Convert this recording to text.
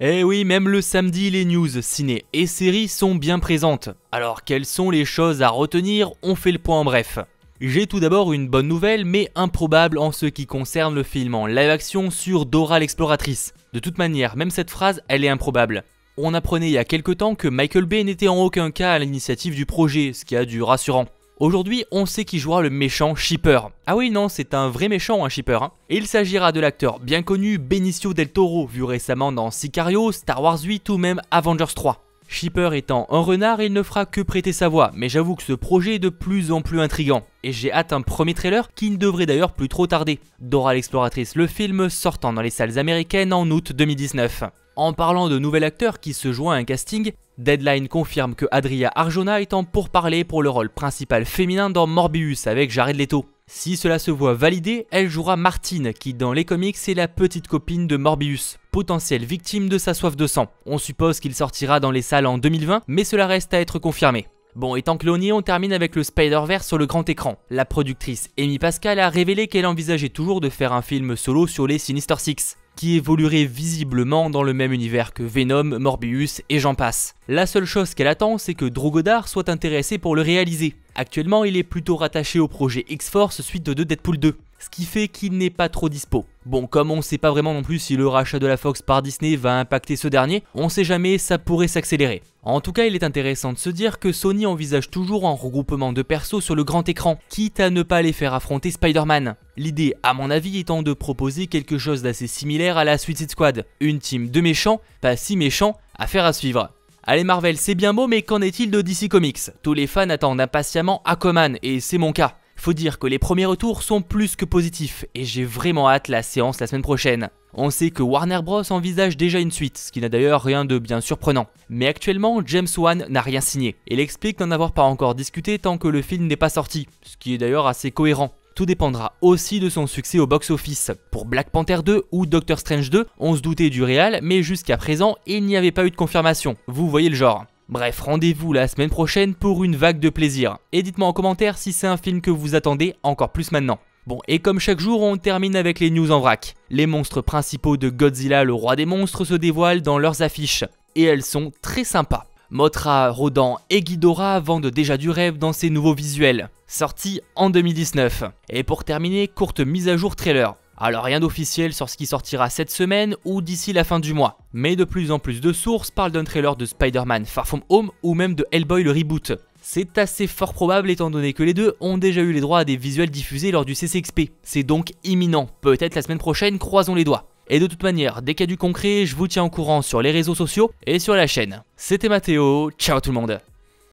Eh oui, même le samedi, les news ciné et séries sont bien présentes. Alors quelles sont les choses à retenir On fait le point en bref. J'ai tout d'abord une bonne nouvelle, mais improbable en ce qui concerne le film en live action sur Dora l'exploratrice. De toute manière, même cette phrase, elle est improbable. On apprenait il y a quelques temps que Michael Bay n'était en aucun cas à l'initiative du projet, ce qui a du rassurant. Aujourd'hui, on sait qui jouera le méchant Shipper. Ah oui, non, c'est un vrai méchant, un Shipper. Hein. il s'agira de l'acteur bien connu Benicio del Toro, vu récemment dans Sicario, Star Wars 8 ou même Avengers 3. Shipper étant un renard, il ne fera que prêter sa voix, mais j'avoue que ce projet est de plus en plus intrigant, et j'ai hâte un premier trailer qui ne devrait d'ailleurs plus trop tarder. Dora l'exploratrice, le film sortant dans les salles américaines en août 2019. En parlant de nouvel acteur qui se joint à un casting, Deadline confirme que Adria Arjona est en pourparlers pour le rôle principal féminin dans Morbius avec Jared Leto. Si cela se voit validé, elle jouera Martine, qui dans les comics est la petite copine de Morbius, potentielle victime de sa soif de sang. On suppose qu'il sortira dans les salles en 2020, mais cela reste à être confirmé. Bon, et étant est, on termine avec le Spider-Verse sur le grand écran. La productrice Amy Pascal a révélé qu'elle envisageait toujours de faire un film solo sur les Sinister Six qui évoluerait visiblement dans le même univers que Venom, Morbius et j'en passe. La seule chose qu'elle attend, c'est que Drogodar soit intéressé pour le réaliser. Actuellement, il est plutôt rattaché au projet X-Force suite de Deadpool 2 ce qui fait qu'il n'est pas trop dispo. Bon, comme on ne sait pas vraiment non plus si le rachat de la Fox par Disney va impacter ce dernier, on sait jamais, ça pourrait s'accélérer. En tout cas, il est intéressant de se dire que Sony envisage toujours un regroupement de persos sur le grand écran, quitte à ne pas les faire affronter Spider-Man. L'idée, à mon avis, étant de proposer quelque chose d'assez similaire à la Suicide Squad, une team de méchants, pas si méchants, faire à suivre. Allez Marvel, c'est bien beau, mais qu'en est-il de DC Comics Tous les fans attendent impatiemment Aquaman, et c'est mon cas. Faut dire que les premiers retours sont plus que positifs et j'ai vraiment hâte la séance la semaine prochaine. On sait que Warner Bros envisage déjà une suite, ce qui n'a d'ailleurs rien de bien surprenant. Mais actuellement, James Wan n'a rien signé. Il explique n'en avoir pas encore discuté tant que le film n'est pas sorti, ce qui est d'ailleurs assez cohérent. Tout dépendra aussi de son succès au box-office. Pour Black Panther 2 ou Doctor Strange 2, on se doutait du réel, mais jusqu'à présent, il n'y avait pas eu de confirmation. Vous voyez le genre. Bref, rendez-vous la semaine prochaine pour une vague de plaisir. Et dites-moi en commentaire si c'est un film que vous attendez encore plus maintenant. Bon, et comme chaque jour, on termine avec les news en vrac. Les monstres principaux de Godzilla, le roi des monstres, se dévoilent dans leurs affiches. Et elles sont très sympas. Motra, Rodan et Ghidorah vendent déjà du rêve dans ces nouveaux visuels, sortis en 2019. Et pour terminer, courte mise à jour trailer. Alors rien d'officiel sur ce qui sortira cette semaine ou d'ici la fin du mois, mais de plus en plus de sources parlent d'un trailer de Spider-Man Far From Home ou même de Hellboy le reboot. C'est assez fort probable étant donné que les deux ont déjà eu les droits à des visuels diffusés lors du CCXP. C'est donc imminent, peut-être la semaine prochaine, croisons les doigts. Et de toute manière, dès qu'il y a du concret, je vous tiens au courant sur les réseaux sociaux et sur la chaîne. C'était Mathéo, ciao tout le monde